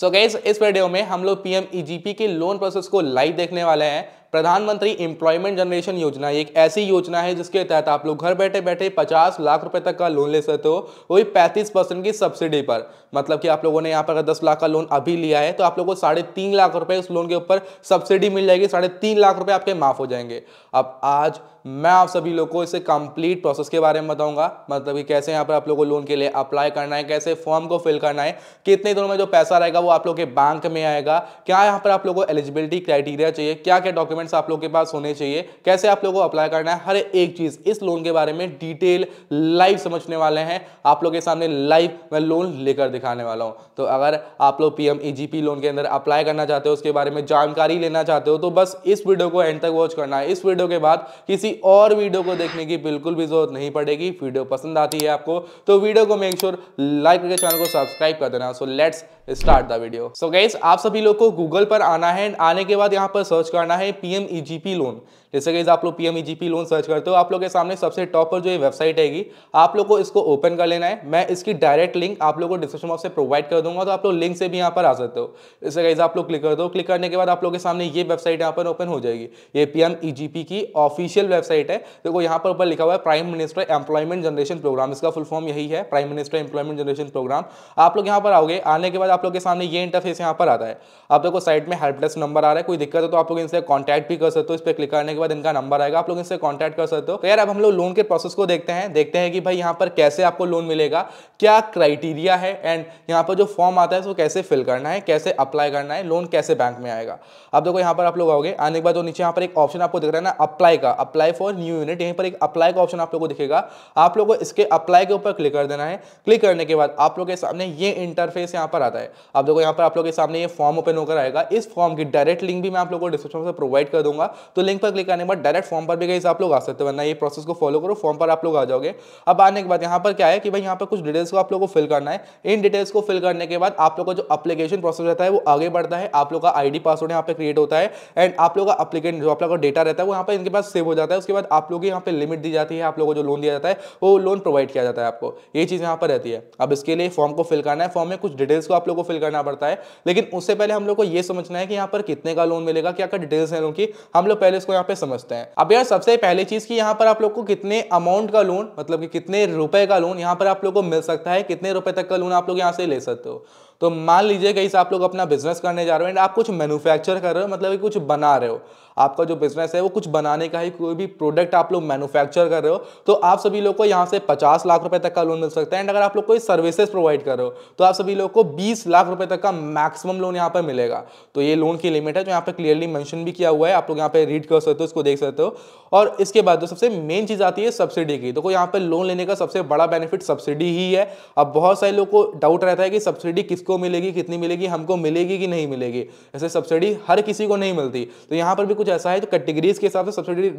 सो so guys इस video में हम लोग पीएम e के लोन प्रोसेस को लाइव देखने वाले हैं प्रधानमंत्री एम्प्लॉयमेंट जनरेशन योजना एक ऐसी योजना है जिसके तहत आप लोग घर बैठे बैठे पचास लाख रुपए तक का लोन ले सकते हो वही पैंतीस परसेंट की सब्सिडी पर मतलब कि आप लोगों ने यहाँ पर अगर दस लाख का लोन अभी लिया है तो आप लोगों को साढ़े तीन लाख रुपए उस लोन के ऊपर सब्सिडी मिल जाएगी साढ़े तीन लाख रुपए आपके माफ हो जाएंगे अब आज मैं आप सभी लोगों को इसे कंप्लीट प्रोसेस के बारे में बताऊंगा मतलब कि कैसे यहाँ पर आप लोगों को लोन के लिए अप्लाई करना है कैसे फॉर्म को फिल करना है कितने दिनों में जो पैसा रहेगा वो आप लोग के बैंक में आएगा क्या यहाँ पर आप लोगों को एलिजिबिलिटी क्राइटेरिया चाहिए क्या क्या डॉक्यूमेंट डॉक्यूमेंट्स आप लोग के पास होने चाहिए कैसे आप लोगों को अप्लाई करना है हर एक चीज़ इस लोन के बारे में डिटेल लाइव समझने वाले हैं आप लोग के सामने लाइव मैं लोन लेकर दिखाने वाला हूँ तो अगर आप लोग पी लोन e के अंदर अप्लाई करना चाहते हो उसके बारे में जानकारी लेना चाहते हो तो बस इस वीडियो को एंड तक वॉच करना है इस वीडियो के बाद किसी और वीडियो को देखने की बिल्कुल भी जरूरत नहीं पड़ेगी वीडियो पसंद आती है आपको तो वीडियो को मेक श्योर लाइक करके चैनल को सब्सक्राइब कर देना so let's start the video so guys आप सभी लोग को गूगल पर आना है आने के बाद यहाँ पर सर्च करना है पी पीएम ईजीपी लोन जैसे कि आप लोग पी लोन सर्च करते हो आप लोग के सामने सबसे टॉप पर जो ये वेबसाइट आएगी आप लोग को इसको ओपन कर लेना है मैं इसकी डायरेक्ट लिंक आप लोग को डिस्क्रिप्शन बॉक्स से प्रोवाइड कर दूंगा तो आप लोग लिंक से भी यहाँ पर आ सकते हो जैसे कहीं आप लोग क्लिक कर दो क्लिक करने के बाद आप लोग के सामने ये वेबसाइट यहाँ पर ओपन हो जाएगी ये पी e की ऑफिशियल वेबसाइट है देखो तो यहाँ पर ऊपर लिखा हुआ है prime minister employment generation programme इसका फुल फॉर्म यही है prime minister employment generation programme आप लोग यहाँ पर आओगे आने के बाद आप लोग के सामने ये इंटरफेस यहाँ पर आता है आप लोग को साइड में हेल्प डेस्क नंबर आ रहा है कोई दिक्कत है तो आप लोग इनसे कॉन्टैक्ट भी कर सकते हो इस पर क्लिक करने के के बाद इनका नंबर आएगा आप लोग इनसे कॉन्टैक्ट कर सकते हो तो यार अब हम लोग लोन के प्रोसेस को देखते हैं देखते हैं कि भाई यहाँ पर कैसे आपको लोन मिलेगा क्या क्राइटेरिया है एंड यहाँ पर जो फॉर्म आता है उसको कैसे फिल करना है कैसे अप्लाई करना है लोन कैसे बैंक में आएगा अब देखो यहाँ पर आप लोग आओगे आने के बाद नीचे यहाँ पर एक ऑप्शन आपको दिख रहा है ना अप्लाई का अप्लाई फॉर न्यू यूनिट यहीं पर एक अप्लाई का ऑप्शन आप लोग को दिखेगा आप लोग को इसके अप्लाई के ऊपर क्लिक कर देना है क्लिक करने के बाद आप लोग के सामने ये इंटरफेस यहाँ पर आता है आप देखो यहाँ पर आप लोग के सामने ये फॉर्म ओपन होकर आएगा इस फॉर्म की डायरेक्ट लिंक भी मैं आप लोग को डिस्क्रिप्शन से प्रोवाइड कर दूंगा तो लिंक पर क्लिक करने के बाद डायरेक्ट फॉर्म पर भी गई आप लोग आ सकते हो वरना ये प्रोसेस को फॉलो करो फॉर्म पर आप लोग आ जाओगे अब आने के बाद यहाँ पर क्या है कि भाई यहाँ पर कुछ डिटेल्स को आप लोग को फिल करना है इन डिटेल्स को फिल करने के बाद आप लोग का जो अपलीकेशन प्रोसेस रहता है वो आगे बढ़ता है आप लोग का आई पासवर्ड यहाँ पर क्रिएट होता है एंड आप लोग का अपलीकेट जो आप लोग का डेटा रहता है वो यहाँ पर इनके पास सेव हो जाता है उसके बाद आप लोग यहाँ पर लिमिट दी जाती है आप लोग को जो लोन दिया जाता है वो लोन प्रोवाइड किया जाता है आपको ये चीज़ यहाँ पर रहती है अब इसके लिए फॉर्म को फिल करना है फॉर्म में कुछ डिटेल्स को आप लोग को फिल करना पड़ता है लेकिन उससे पहले हम लोग को ये समझना है कि यहाँ पर कितने का लोन मिलेगा क्या क्या डिटेल्स हैं लोन की हम लोग पहले इसको यहाँ पे समझते हैं अब यार सबसे पहले चीज की यहाँ पर आप लोग को कितने अमाउंट का लोन मतलब कि कितने रुपए का लोन यहाँ पर आप लोग को मिल सकता है कितने रुपए तक का लोन आप लोग यहाँ से ले सकते हो तो मान लीजिए कहीं से आप लोग अपना बिजनेस करने जा रहे हो एंड आप कुछ मैन्युफैक्चर कर रहे हो मतलब कुछ बना रहे हो आपका जो बिजनेस है वो कुछ बनाने का ही कोई भी प्रोडक्ट आप लोग मैन्युफैक्चर कर रहे हो तो आप सभी लोग को यहाँ से पचास लाख रुपए तक का लोन मिल सकता है एंड अगर आप लोग कोई सर्विसेज प्रोवाइड कर रहे हो तो आप सभी लोग को बीस लाख रुपए तक का मैक्सिमम लोन यहाँ पर मिलेगा तो ये लोन की लिमिट है जो यहाँ पर क्लियरली मैंशन भी किया हुआ है आप लोग यहाँ पर रीड कर सकते हो इसको देख सकते हो और इसके बाद जो सबसे मेन चीज़ आती है सब्सिडी की देखो तो यहाँ पर लोन लेने का सबसे बड़ा बेनिफिट सब्सिडी ही है अब बहुत सारे लोग को डाउट रहता है कि सब्सिडी किसको किसको मिलेगी कितनी मिलेगी हमको मिलेगी कि नहीं मिलेगी ऐसे सब्सिडी हर किसी को नहीं मिलती तो यहाँ पर भी कुछ ऐसा है जो कैटेगरीज के हिसाब से सब्सिडी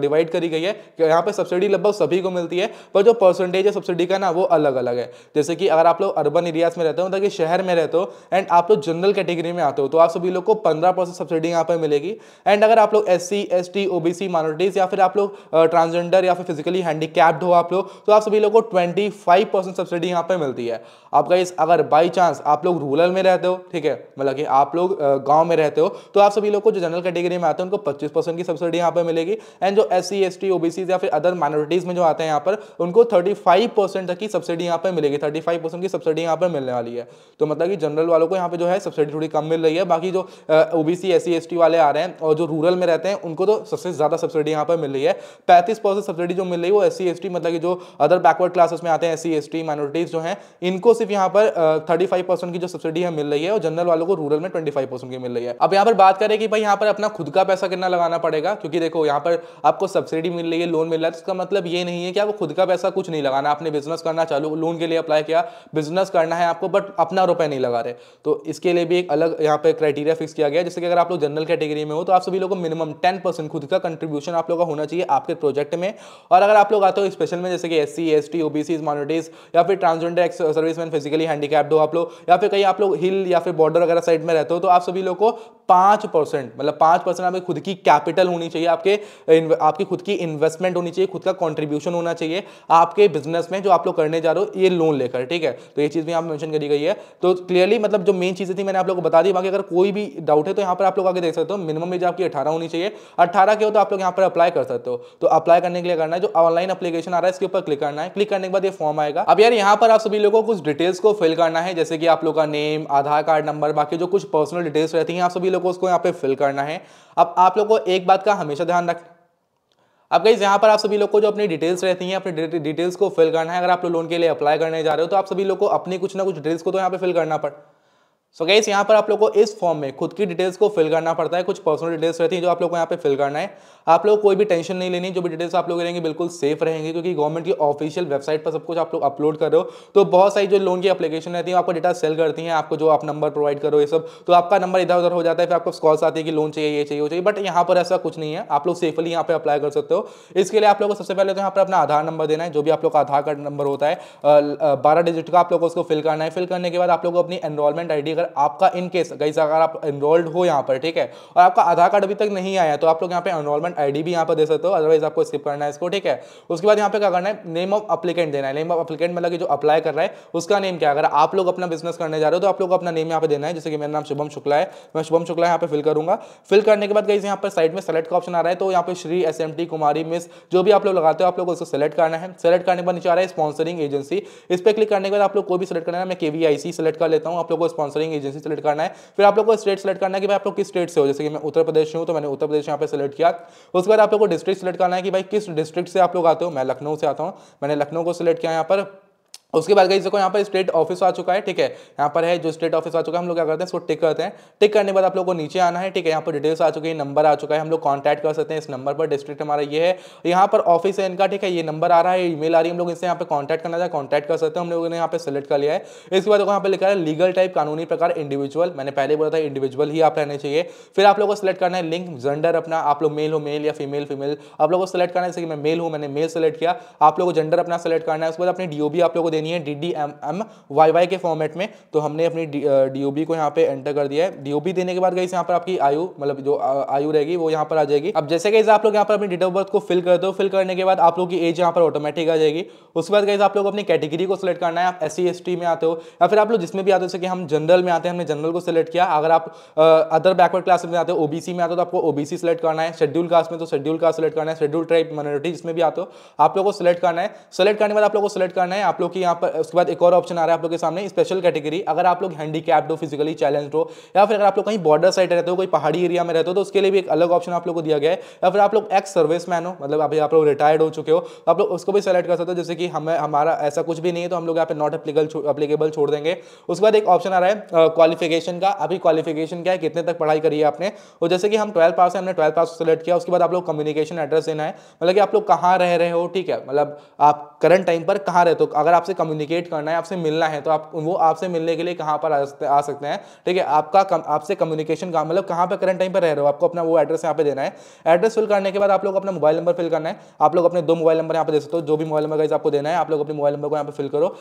डिवाइड करी गई है कि यहाँ पर सब्सिडी लगभग सभी को मिलती है पर जो परसेंटेज है सब्सिडी का ना वो अलग अलग है जैसे कि अगर आप लोग अर्बन एरियाज में रहते हो ताकि मतलब शहर में रहते हो एंड आप लोग जनरल कैटेगरी में आते हो तो आप सभी लोग को पंद्रह सब्सिडी यहाँ पर मिलेगी एंड अगर आप लोग एस सी एस टी ओ या फिर आप लोग ट्रांसजेंडर या फिर फिजिकली हैंडीकैप्ड हो आप लोग तो आप सभी लोग को ट्वेंटी सब्सिडी यहाँ पर मिलती है आपका इस अगर बाई चांस आप आप लोग रूरल में रहते हो ठीक है मतलब कि आप लोग गांव में रहते हो तो आप सभी लोग को जो जनरल कैटेगरी में आते हैं उनको 25 परसेंट की सब्सिडी यहाँ पर मिलेगी एंड जो S C S T OBC या फिर अदर माइनॉरिटीज में जो आते हैं यहाँ पर उनको थर्टी परसेंट तक की सब्सिडी यहाँ पर मिलेगी थर्टी परसेंट की सब्सिडी यहाँ पर मिलने वाली है तो मतलब कि जनरल वालों को यहाँ पर जो है सब्सिडी थोड़ी कम मिल रही है बाकी जो ओबीसी एस सी वाले आ रहे हैं और जो रूरल में रहते हैं उनको तो सबसे ज़्यादा सब्सिडी यहाँ पर मिल रही है पैंतीस सब्सिडी जो मिल रही है वो एस सी मतलब कि जो अदर बैकवर्ड क्लासेस में आते हैं एस सी माइनॉरिटीज़ जो हैं इनको सिर्फ यहाँ पर थर्टी परसेंट की जो सब्सिडी है मिल रही है और जनरल वालों को रूरल में ट्वेंटी फाइव परसेंट की मिल रही है अब यहाँ पर बात करें कि भाई यहाँ पर अपना खुद का पैसा कितना लगाना पड़ेगा क्योंकि देखो यहाँ पर आपको सब्सिडी मिल रही है लोन मिल रहा है तो इसका मतलब ये नहीं है कि आपको खुद का पैसा कुछ नहीं लगाना आपने बिजनेस करना चालू लोन के लिए अप्लाई किया बिजनेस करना है आपको बट अपना रुपये नहीं लगा रहे तो इसके लिए भी एक अलग यहाँ पर क्राइटेरिया फिक्स किया गया जैसे कि अगर आप लोग जनरल कैटेगरी में हो तो आप सभी लोग को मिनिमम टेन परसेंट खुद का कंट्रीब्यूशन आप लोग का होना चाहिए आपके प्रोजेक्ट में और अगर आप लोग आते हो स्पेशल में जैसे कि S C S T OBC minorities या फिर ट्रांसजेंडर सर्विसमैन फिजिकली हैंडीकैप्ड हो आप लोग या या फिर कहीं आप लोग हिल या फिर बॉर्डर वगैरह साइड में रहते हो तो आप सभी लोग को पाँच परसेंट मतलब पाँच परसेंट आपकी खुद की कैपिटल होनी चाहिए आपके आपकी खुद की इन्वेस्टमेंट होनी चाहिए खुद का कॉन्ट्रीब्यूशन होना चाहिए आपके बिजनेस में जो आप लोग करने जा रहे हो ये लोन लेकर ठीक है तो ये चीज़ भी यहाँ मेंशन करी गई है तो क्लियरली मतलब जो मेन चीज़ें थी मैंने आप लोग को बता दी बाकी अगर कोई भी डाउट है तो यहाँ पर आप लोग आगे देख सकते हो मिनिमम एज आपकी अठारह होनी चाहिए अठारह के हो तो आप लोग यहाँ पर अप्लाई कर सकते हो तो अप्लाई करने के लिए करना है जो ऑनलाइन अपलीकेशन आ रहा है इसके ऊपर क्लिक करना है क्लिक करने के बाद ये फॉर्म आएगा अब यार यहाँ पर आप सभी लोगों को कुछ डिटेल्स को फिल करना है जैसे कि आप लोग का नेम आधार कार्ड नंबर बाकी जो कुछ पर्सनल डिटेल्स रहती हैं आप सभी लोगों को उसको यहाँ पे फिल करना है अब आप लोग को एक बात का हमेशा ध्यान रखें अब गई यहाँ पर आप सभी लोग को जो अपनी डिटेल्स रहती हैं अपने डिटेल्स को फिल करना है अगर आप लोग लोन के लिए अप्लाई करने जा रहे हो तो आप सभी लोग को अपनी कुछ ना कुछ डिटेल्स को तो यहाँ पे फिल करना पड़ सो so गाइस यहाँ पर आप लोग को इस फॉर्म में खुद की डिटेल्स को फिल करना पड़ता है कुछ पर्सनल डिटेल्स रहती हैं जो आप लोग को यहाँ पे फिल करना है आप लोग कोई भी टेंशन नहीं लेनी जो भी डिटेल्स आप लोग रहेंगे बिल्कुल सेफ रहेंगे क्योंकि गवर्नमेंट की ऑफिशियल वेबसाइट पर सब कुछ आप लोग अपलोड कर रहे हो तो बहुत सारी जो लोन की अपलीकेशन रहती है आपको डेटा सेल करती है आपको जो आप नंबर प्रोवाइड करो ये सब तो आपका नंबर इधर उधर हो जाता है फिर आपको कॉल्स आती है कि लोन चाहिए ये चाहिए वो चाहिए बट यहाँ पर ऐसा कुछ नहीं है आप लोग सेफली यहाँ पर अप्लाई कर सकते हो इसके लिए आप लोग को सबसे पहले तो यहाँ पर अपना आधार नंबर देना है जो भी आप लोग का आधार कार्ड नंबर होता है बारह डिजिट का आप लोग को उसको फिल करना है फिल करने के बाद आप लोग को अपनी एनरोलमेंट आईडी अगर आपका इनकेस कहीं अगर आप एनरोल्ड हो यहाँ पर ठीक है और आपका आधार कार्ड अभी तक नहीं आया तो आप लोग यहाँ पे एनरोलमेंट आई भी यहाँ पर दे सकते हो अदरवाइज आपको स्किप करना है इसको ठीक है उसके बाद यहाँ पे क्या करना है नेम ऑफ अपलिकेंट देना है नेम ऑफ अप्लीकेंट मतलब कि जो अप्लाई कर रहा है उसका नेम क्या अगर आप लोग अपना बिजनेस करने जा रहे हो तो आप लोग अपना नेम यहाँ पे देना है जैसे कि मेरा नाम शुभम शुक्ला है मैं शुभम शुक्ला यहाँ पे फिल करूंगा फिल करने के बाद कहीं यहाँ पर साइड में सेलेक्ट का ऑप्शन आ रहा है तो यहाँ पे श्री एस कुमारी मिस जो भी आप लोग लगाते हो आप लोग उसको सेलेक्ट करना है सेलेक्ट करने के बाद नीचे आ रहा है स्पॉन्सरिंग एजेंसी इस पर क्लिक करने के बाद आप लोग को भी सेलेक्ट करना है मैं केवीआईसी सेलेक्ट कर लेता हूँ आप लोग को स्पॉन्सरिंग एजेंसी सेलेक्ट करना है फिर आप लोग को स्टेट सेलेक्ट करना है कि भाई आप लोग किस स्टेट से हो जैसे कि मैं उत्तर प्रदेश हूँ तो मैंने उत्तर प्रदेश यहाँ पर सेलेक्ट किया उसके बाद आप लोग को डिस्ट्रिक्ट सेलेक्ट करना है कि भाई किस डिस्ट्रिक्ट से आप लोग आते हो मैं लखनऊ से आता हूँ मैंने लखनऊ को सिलेक्ट किया यहाँ पर उसके बाद गई देखो यहाँ पर स्टेट ऑफिस आ चुका है ठीक है यहाँ पर है जो स्टेट ऑफिस आ चुका है हम लोग क्या करते हैं इसको टिक करते हैं टिक करने के बाद आप लोगों को नीचे आना है ठीक है यहाँ पर डिटेल्स आ चुकी है नंबर आ चुका है हम लोग कॉन्टैक्ट कर सकते हैं इस नंबर पर डिस्ट्रिक्ट हमारा ये है यहाँ पर ऑफिस है इनका ठीक है ये नंबर आ रहा है ई आ रही है हम लोग इससे यहाँ पर कॉन्टैक्ट करना चाहिए कॉन्टैक्ट कर सकते हैं हम लोगों ने यहाँ पर सेलेक्ट कर लिया है इसके बाद यहाँ पर लिखा है लीगल टाइप कानूनी प्रकार इंडिविजुअल मैंने पहले बोला था इंडिविजुअल ही आप रहने चाहिए फिर आप लोग को सिलेक्ट करना है लिंक जेंडर अपना आप लोग मेल हो मेल या फीमेल फीमेल आप लोग को सिलेक्ट करना है जैसे कि मैं मेल हूँ मैंने मेल सेलेक्ट किया आप लोग को जेंडर अपना सेलेक्ट करना है उसके बाद अपनी डी आप लोग को देनी देनी है D D M M Y Y के फॉर्मेट में तो हमने अपनी डी ओ बी को यहाँ पे एंटर कर दिया है डी ओ बी देने के बाद गई यहाँ पर आपकी आयु मतलब जो आयु रहेगी वो यहाँ पर आ जाएगी अब जैसे गई आप लोग यहाँ पर अपनी डेट ऑफ बर्थ को फिल कर दो फिल करने के बाद आप लोग की एज यहाँ पर ऑटोमेटिक आ जाएगी उसके बाद गई आप लोग अपनी कैटेगरी को सिलेक्ट करना है आप एस सी में आते हो या फिर आप लोग जिसमें भी आते हो जैसे कि हम जनरल में आते हैं हमने जनरल को सिलेक्ट किया अगर आप अदर बैकवर्ड क्लास में आते हो ओबीसी में आते हो तो आपको ओबीसी सिलेक्ट करना है शेड्यूल कास्ट में तो शेड्यूल कास्ट सिलेक्ट करना है शेड्यूल ट्राइब माइनॉरिटी जिसमें भी आते हो आप लोग को सिलेक्ट करना है सिलेक्ट करने के बाद आप लोग को सिलेक्ट करना है आप लोग की यहाँ पर उसके बाद एक और ऑप्शन आ रहा है आप लोग के सामने स्पेशल कैटेगरी अगर आप लोग हैंडीकैप्ड हो फिजिकली चैलेंज हो या फिर अगर आप लोग कहीं बॉर्डर साइड रहते हो कोई पहाड़ी एरिया में रहते हो तो उसके लिए भी एक अलग ऑप्शन आप लोग को दिया गया है या फिर आप लोग एक्स सर्विस हो मतलब अभी आप लोग रिटायर्ड हो चुके हो तो आप लोग उसको भी सेलेक्ट कर सकते हो जैसे कि हमें हमारा ऐसा कुछ भी नहीं है तो हम लोग यहाँ पे नॉट एप्लीकेबल अपलीकेबल छोड़ देंगे उसके बाद एक ऑप्शन आ रहा है क्वालिफिकेशन का अभी क्वालिफिकेशन क्या है कितने तक पढ़ाई करी है आपने और जैसे कि हम ट्वेल्थ पास है हमने ट्वेल्थ पास सेलेक्ट किया उसके बाद आप लोग कम्युनिकेशन एड्रेस देना है मतलब कि आप लोग कहाँ रह रहे हो ठीक है मतलब आप करंट टाइम पर कहाँ रहते हो अगर आपसे कम्युनिकेट करना है आपसे मिलना है तो आप वो आपसे मिलने के लिए कहाँ पर आ सकते हैं ठीक है आपका कम, आपसे कम्युनिकेशन कहाँ मतलब कहाँ पर करंट टाइम पर रह रहे हो आपको अपना वो एड्रेस यहाँ पे देना है एड्रेस फिल करने के बाद आप लोग अपना मोबाइल नंबर फिल करना है आप लोग अपने दो मोबाइल नंबर यहाँ पे दे सकते हो जो भी मोबाइल नंबर गाइज आपको देना है आप लोग अपने मोबाइल नंबर को यहाँ पर फिल करो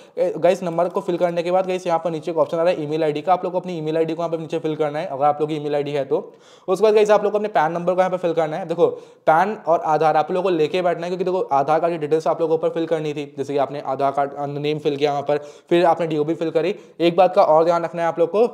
गाइस नंबर को फिल करने के बाद गाइस यहाँ पर नीचे एक ऑप्शन आ रहा है ईमेल आईडी का आप लोग अपनी आई डी को यहाँ पर नीचे फिल करना है अगर आप लोग की ईमेल आईडी है तो उसके बाद गाइस आप लोग अपने पैन नंबर को यहाँ पर फिल करना है देखो पैन और आधार आप लोगों को लेके बैठना है क्योंकि देखो आधार कार्ड की डिटेल्स आप लोगों को ऊपर फिल करनी थी जैसे कि आपने आधार कार्ड नेम अं, फिल किया वहाँ पर फिर आपने डी फिल करी एक बात का और ध्यान रखना है आप लोग को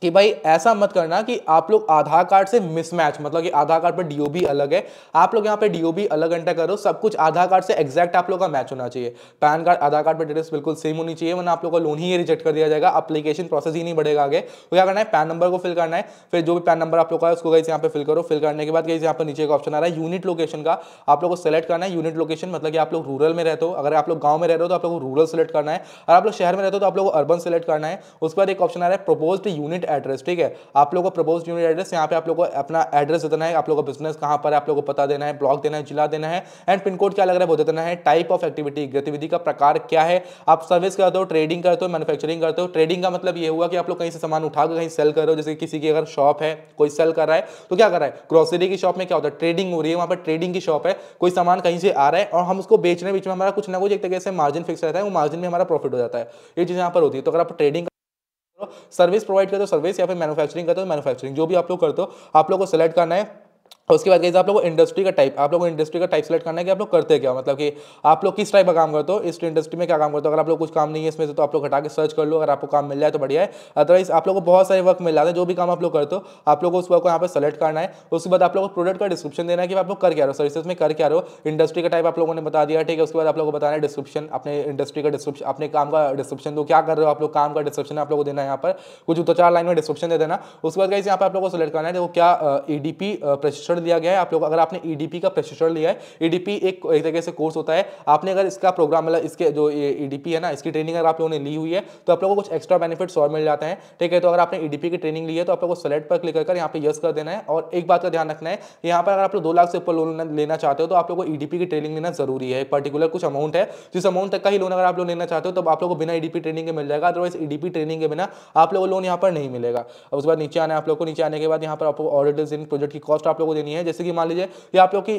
कि भाई ऐसा मत करना कि आप लोग आधार कार्ड से मिसमैच मतलब कि आधार कार्ड पर डीओबी अलग है आप लोग यहाँ पे डीओबी अलग एंटर करो सब कुछ आधार कार्ड से एग्जैक्ट आप लोग का मैच होना चाहिए पैन कार्ड आधार कार्ड पर डिटेल्स बिल्कुल सेम होनी चाहिए वरना आप लोग का लोन ही रिजेक्ट कर दिया जाएगा अपलीकेशन प्रोसेस ही नहीं बढ़ेगा आगे तो क्या करना है पैन नंबर को फिल करना है फिर जो भी पैन नंबर आप लोग का है उसको कहीं यहाँ पे फिल करो फिल करने के बाद कहीं यहाँ पर नीचे का ऑप्शन आ रहा है यूनिट लोकेशन का आप लोग को सेलेक्ट करना है यूनिट लोकेशन मतलब कि आप लोग रूरल में रहते हो अगर आप लोग गाँव में रह रहे हो तो आप लोग रूरल सेलेक्ट करना है और आप लोग शहर में रहते हो तो आप लोग अर्बन सेलेक्ट करना है उसके बाद एक ऑप्शन आ रहा है प्रोपोज यूनिट यूनिट एड्रेस ठीक है आप लोगों को प्रपोज यूनिट एड्रेस यहाँ पे आप लोगों को अपना एड्रेस देना है आप लोगों का बिजनेस कहाँ पर है आप लोगों को पता देना है ब्लॉक देना है जिला देना है एंड पिन कोड क्या लग रहा है वो दे देना है टाइप ऑफ एक्टिविटी गतिविधि का प्रकार क्या है आप सर्विस करते हो ट्रेडिंग करते हो मैनुफैक्चरिंग करते हो ट्रेडिंग का मतलब ये हुआ कि आप लोग कहीं से सामान उठा कर कहीं सेल कर रहे हो जैसे किसी की अगर शॉप है कोई सेल कर रहा है तो क्या कर रहा है ग्रोसरी की शॉप में क्या होता है ट्रेडिंग हो रही है वहाँ पर ट्रेडिंग की शॉप है कोई सामान कहीं से आ रहा है और हम उसको बेचने बीच में हमारा कुछ ना कुछ एक तरीके से मार्जिन फिक्स रहता है वो मार्जिन में हमारा प्रॉफिट हो जाता है ये चीज़ यहाँ पर होती है तो अगर आप ट्रेडिंग सर्विस प्रोवाइड करते हो सर्विस या फिर मैनुफैक्चरिंग करते हो मैनुफैक्चरिंग तो जो भी आप लोग करते हो आप लोग को सिलेक्ट करना है उसके बाद कहीं आप लोग को इंडस्ट्री का टाइप आप लोग को इंडस्ट्री का टाइप सेलेक्ट करना है कि आप लोग करते क्या मतलब कि आप लोग किस टाइप का काम करते हो इस इंडस्ट्री में क्या काम करते हो अगर आप लोग कुछ काम नहीं है इसमें से तो आप लोग घटा के सर्च कर लो अगर आपको काम मिल जाए तो बढ़िया है अदरवाइज आप लोग को बहुत सारे वर्क मिल जाते हैं जो भी काम आप लोग करते हो आप लोग को उस वर्क को यहाँ पर सेलेक्ट करना है उसके बाद आप लोग को प्रोडक्ट का डिस्क्रिप्शन देना है कि आप लोग कर क्या रहे हो सर्विसेज में कर क्या रहे हो इंडस्ट्री का टाइप आप लोगों ने बता दिया ठीक है उसके बाद आप लोग को बताना है डिस्क्रिप्शन अपने इंडस्ट्री का डिस्क्रिप्शन अपने काम का डिस्क्रिप्शन दो क्या कर रहे हो आप लोग काम का डिस्क्रिप्शन आप लोग को देना है यहाँ पर कुछ दो चार लाइन में डिस्क्रिप्शन दे देना उसके बाद यहाँ पर आप लोग को सेलेक्ट करना है देखो क्या ई प्रशिक्षण प्रशिक्षण दिया गया है आप लोग अगर आपने ईडीपी e का प्रशिक्षण लिया है ईडीपी e एक एक तरीके से कोर्स होता है आपने अगर इसका प्रोग्राम मतलब इसके जो ईडीपी e है ना इसकी ट्रेनिंग अगर आप लोगों ने ली हुई है तो आप लोगों को कुछ एक्स्ट्रा बेनिफिट्स और मिल जाते हैं ठीक है तो अगर आपने ईडीपी की ट्रेनिंग ली है तो आप लोग को सेलेक्ट पर क्लिक कर यहाँ पर यस कर देना है और एक बात का ध्यान रखना है यहाँ पर अगर आप लोग दो लाख से ऊपर लोन लेना चाहते हो तो आप लोग को ईडीपी की ट्रेनिंग लेना जरूरी है पर्टिकुलर कुछ अमाउंट है जिस अमाउंट तक का ही लोन अगर आप लोग लेना चाहते हो तो आप लोग को बिना ईडीपी ट्रेनिंग के मिल जाएगा अदरवाइज ईडीपी ट्रेनिंग के बिना आप लोग को लोन यहाँ पर नहीं मिलेगा उसके बाद नीचे आने आप लोग को नीचे आने के बाद यहाँ पर आपको ऑडिट इन प्रोजेक्ट की कॉस्ट आप लोगों को देनी है जैसे कि मान लीजिए ये आप लोग की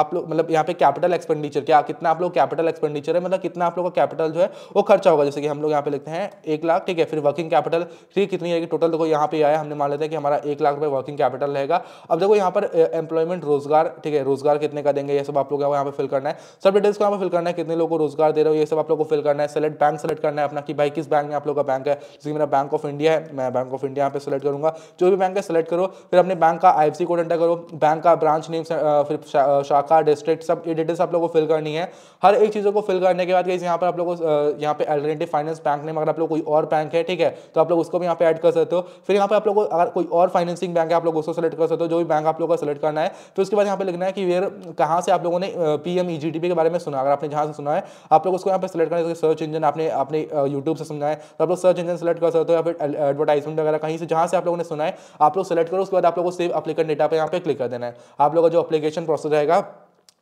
आप लोग मतलब यहाँ पे कैपिटल एक्सपेंडिचर क्या कितना आप लोग कैपिटल एक्सपेंडिचर है मतलब कितना आप लोग का कैपिटल जो है वो खर्चा होगा जैसे कि हम लोग यहाँ पे लिखते हैं एक लाख ठीक है फिर वर्किंग कैपिटल ठीक कितनी आएगी टोटल देखो यहाँ पे आया हमने मान लेते हैं कि हमारा एक लाख रुपये वर्किंग कैपिटल रहेगा अब देखो यहाँ पर एम्प्लॉयमेंट रोजगार ठीक है रोजगार कितने का देंगे ये सब आप लोग यहाँ पर फिल करना है सब डिटेल्स को यहाँ पर फिल करना है कितने लोग को रोजगार दे रहे हो ये सब आप लोग को फिल करना है सेलेक्ट बैंक सेलेक्ट करना है अपना कि भाई किस बैंक में आप लोग का बैंक है जैसे मेरा बैंक ऑफ इंडिया है मैं बैंक ऑफ इंडिया यहाँ पे सेलेक्ट करूँगा जो भी बैंक है सेलेक्ट करो फिर अपने बैंक का आई कोड एंटर करो बैंक का ब्रांच नेम uh, फिर uh, शाखा डिस्ट्रिक्ट सब ये डिटेल्स आप लोगों को फिल करनी है हर एक चीज़ों को फिल करने के बाद कहीं यहाँ पर आप लोगों को uh, यहाँ पे अल्टरनेटिव फाइनेंस बैंक नेम अगर आप लोग कोई और बैंक है ठीक है तो आप लोग उसको भी यहाँ पे ऐड कर सकते हो फिर यहाँ पर आप लोग अगर कोई और फाइनेंसिंग बैंक है आप लोग उसको सेलेक्ट कर सकते हो जो भी बैंक आप लोग का सेलेक्ट करना है फिर उसके बाद यहाँ पे लिखना है कि वे कहाँ से आप लोगों ने पी एम e के बारे में सुना अगर आपने जहाँ से सुना है आप लोग उसको यहाँ पर सेलेक्ट करना है सर्च इंजन आपने अपने यूट्यूब से सुना है तो आप लोग सर्च इंजन सेलेक्ट कर सकते हो या फिर एडवर्टाइजमेंट वगैरह कहीं से जहाँ से आप लोगों ने सुना है आप लोग सेलेक्ट करो उसके बाद आप लोग को सेव अपलिकेट डेटा पर यहाँ पर क्लिक कर देना है आप लोगों का जो अप्लीकेशन प्रोसेस रहेगा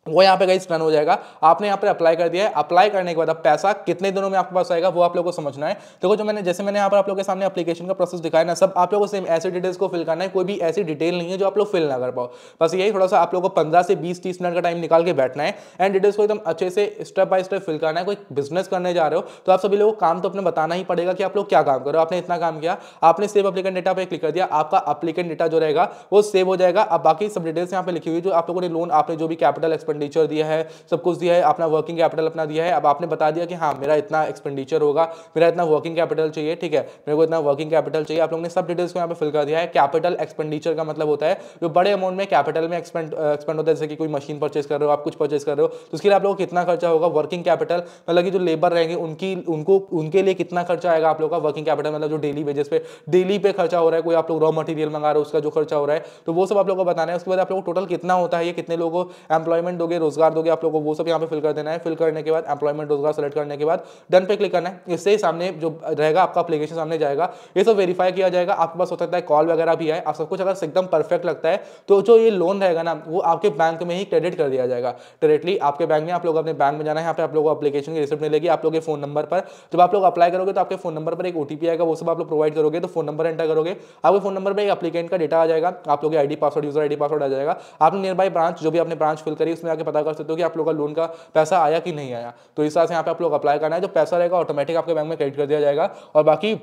वो यहाँ पे गई रन हो जाएगा आपने यहाँ पर अप्लाई कर दिया है अप्लाई करने के बाद अब पैसा कितने दिनों में आपके पास आएगा वो आप लोगों को समझना है देखो तो जो मैंने जैसे मैंने यहाँ पर आप लोगों के सामने एप्लीकेशन का प्रोसेस दिखाया ना सब आप लोगों को सेम ऐसे डिटेल्स को फिल करना है कोई भी ऐसी डिटेल नहीं है जो आप लोग फिल ना कर पाओ बस यही थोड़ा सा आप लोगों को पंद्रह से बीस तीस मिनट का टाइम निकाल के बैठना है एंड डिटेल्स को एकदम अच्छे से स्टेप बाय स्टेप फिल करना है कोई बिजनेस करने जा रहे हो तो आप सभी लोगों को काम तो अपने बताना ही पड़ेगा कि आप लोग क्या काम करो आपने इतना काम किया आपने सेव अप्लीकेंट डेटा पर क्लिक कर दिया आपका अप्लीकेंट डेटा जो रहेगा वो सेव हो जाएगा अब बाकी सब डिटेल्स यहाँ पर लिखी हुई जो आप लोगों ने लोन आपने जो भी कैपिटल एक्सपेट एक्सपेंडिचर दिया है सब कुछ दिया है अपना वर्किंग कैपिटल अपना दिया है अब आपने बता दिया कि हाँ मेरा इतना एक्सपेंडिचर होगा मेरा इतना वर्किंग कैपिटल चाहिए ठीक है मेरे को इतना वर्किंग कैपिटल चाहिए आप लोगों ने सब डिटेल्स को यहाँ पर फिल कर दिया है कैपिटल एक्सपेंडिचर का मतलब होता है जो बड़े अमाउंट में कैपिटल में एक्सपेंड एक्सपेंड होता है जैसे कि कोई मशीन परचेज कर रहे हो आप कुछ परचेज कर रहे हो तो उसके लिए आप लोगों को कितना खर्चा होगा वर्किंग कैपिटल मतलब कि जो लेबर रहेंगे उनकी उनको उनके लिए कितना खर्चा आएगा आप लोग का वर्किंग कैपिटल मतलब जो डेली वेजेस पे डेली पे खर्चा हो रहा है कोई आप लोग रॉ मटेरियल मंगा रहे हो उसका जो खर्चा हो रहा है तो वो सब आप लोगों को बताना है उसके बाद आप लोग टोटल कितना होता है ये कितने लोगों को एम्प्लॉयमेंट दोगे रोजगार दोगे आप लोगों को वो सब यहाँ पे फिल कर देना है फिल करने के बाद एम्प्लॉयमेंट रोजगार सेलेक्ट करने के बाद डन पे क्लिक करना है इससे ही सामने जो रहेगा आपका अपलीकेशन सामने जाएगा ये सब वेरीफाई किया जाएगा आपके पास हो सकता है कॉल वगैरह भी है आप सब कुछ अगर एकदम परफेक्ट लगता है तो जो ये लोन रहेगा ना वो आपके बैंक में ही क्रेडिट कर दिया जाएगा डायरेक्टली आपके बैंक में आप लोग अपने बैंक में जाना है यहाँ पे आप लोग अपलीकेशन की रिसिप्ट मिलेगी आप लोग के फोन नंबर पर जब आप लोग अप्लाई करोगे तो आपके फोन नंबर पर एक ओटीपी आएगा वो सब आप लोग प्रोवाइड करोगे तो फोन नंबर एंटर करोगे आपके फोन नंबर पर एक अपलीकेंट का डेटा आ जाएगा आप लोग ID password user ID password आ जाएगा आपने नियर बाई ब्रांच जो भी आपने ब्रांच फिल करी उसमें जाकर पता कर सकते हो कि आप लोग का लोन का पैसा आया कि नहीं आया तो इस तरह से यहाँ पे आप लोग अप्लाई करना है जो पैसा रहेगा ऑटोमेटिक आपके बैंक में क्रेडिट कर दिया जाएगा और बाकी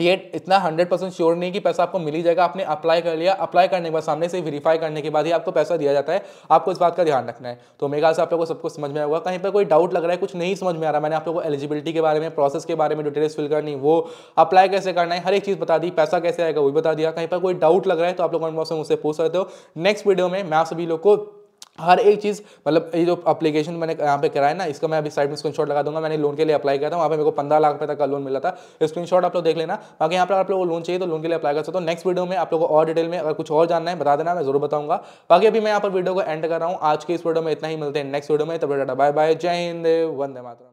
ये इतना हंड्रेड परसेंट श्योर नहीं कि पैसा आपको मिल ही जाएगा आपने अप्लाई कर लिया अप्लाई करने के बाद सामने से वेरीफाई करने के बाद ही आपको पैसा दिया जाता है आपको इस बात का ध्यान रखना है तो मेरे ख्याल से आप लोगों को सबको समझ में आएगा कहीं पर कोई डाउट लग रहा है कुछ नहीं समझ में आ रहा मैंने आप लोगों को एलिजिबिलिटी के बारे में प्रोसेस के बारे में डिटेल्स फिल करनी वो अप्लाई कैसे करना है हर एक चीज़ बता दी पैसा कैसे आएगा वो भी बता दिया कहीं पर कोई डाउट लग रहा है तो आप लोग मुझसे पूछ सकते हो नेक्स्ट वीडियो में मैं आप सभी लोग को हर एक चीज़ मतलब ये जो अप्लीकेशन मैंने यहाँ पे कराया ना इसका मैं अभी साइड में स्क्रीनशॉट लगा दूंगा मैंने लोन के लिए अप्लाई किया था वहाँ पे मेरे को पंद्रह लाख रुपये तक का लोन मिला था स्क्रीनशॉट आप लोग देख लेना बाकी यहाँ पर आप लोग को लोन चाहिए तो लोन के लिए अप्लाई कर सकते हो नेक्स्ट वीडियो में आप लोग को और डिटेल में अगर कुछ और जानना है बता देना मैं जरूर बताऊंगा बाकी अभी मैं यहाँ पर वीडियो को एंड कर रहा हूँ आज के इस वीडियो में इतना ही मिलते हैं नेक्स्ट वीडियो में तब डाटा बाय बाय जय हिंद वंदे माता